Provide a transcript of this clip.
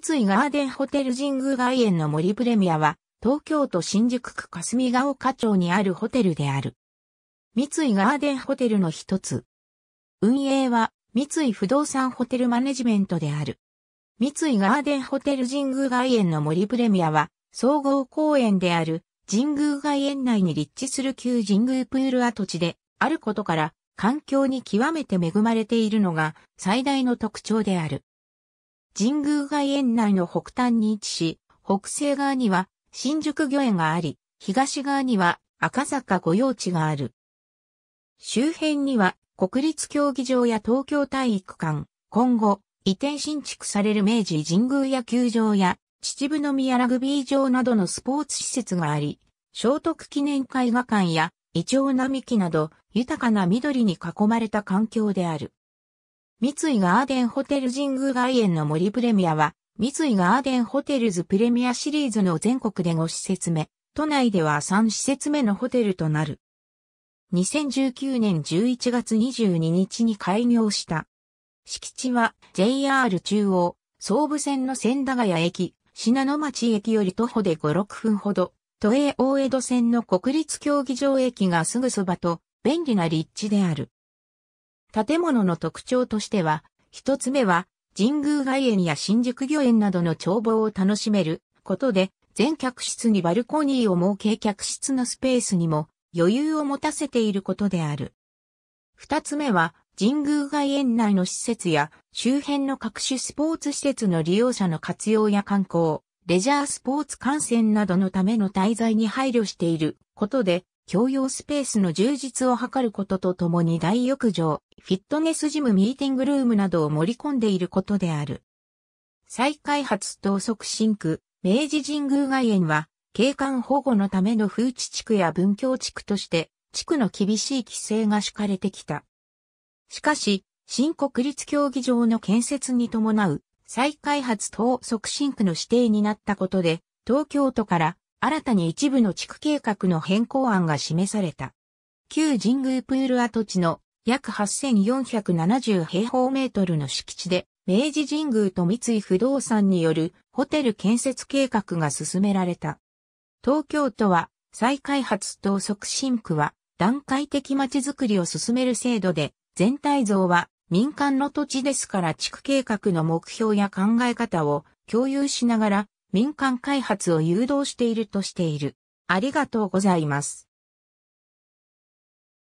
三井ガーデンホテル神宮外苑の森プレミアは、東京都新宿区霞ヶ丘町にあるホテルである。三井ガーデンホテルの一つ。運営は、三井不動産ホテルマネジメントである。三井ガーデンホテル神宮外苑の森プレミアは、総合公園である神宮外苑内に立地する旧神宮プール跡地であることから、環境に極めて恵まれているのが最大の特徴である。神宮外苑内の北端に位置し、北西側には新宿御苑があり、東側には赤坂御用地がある。周辺には国立競技場や東京体育館、今後移転新築される明治神宮野球場や秩父宮ラグビー場などのスポーツ施設があり、聖徳記念絵画館やイチョウ並木など豊かな緑に囲まれた環境である。三井ガーデンホテル神宮外苑の森プレミアは、三井ガーデンホテルズプレミアシリーズの全国で5施設目、都内では3施設目のホテルとなる。2019年11月22日に開業した。敷地は JR 中央、総武線の千駄ヶ谷駅、品野町駅より徒歩で5、6分ほど、都営大江戸線の国立競技場駅がすぐそばと便利な立地である。建物の特徴としては、一つ目は、神宮外苑や新宿御苑などの眺望を楽しめることで、全客室にバルコニーを設け客室のスペースにも余裕を持たせていることである。二つ目は、神宮外苑内の施設や周辺の各種スポーツ施設の利用者の活用や観光、レジャースポーツ観戦などのための滞在に配慮していることで、共用スペースの充実を図ることとともに大浴場、フィットネスジムミーティングルームなどを盛り込んでいることである。再開発等促進区、明治神宮外苑は、景観保護のための風地地区や文教地区として、地区の厳しい規制が敷かれてきた。しかし、新国立競技場の建設に伴う再開発等促進区の指定になったことで、東京都から新たに一部の地区計画の変更案が示された。旧神宮プール跡地の約8470平方メートルの敷地で、明治神宮と三井不動産によるホテル建設計画が進められた。東京都は再開発と促進区は段階的まちづくりを進める制度で、全体像は民間の土地ですから地区計画の目標や考え方を共有しながら民間開発を誘導しているとしている。ありがとうございます。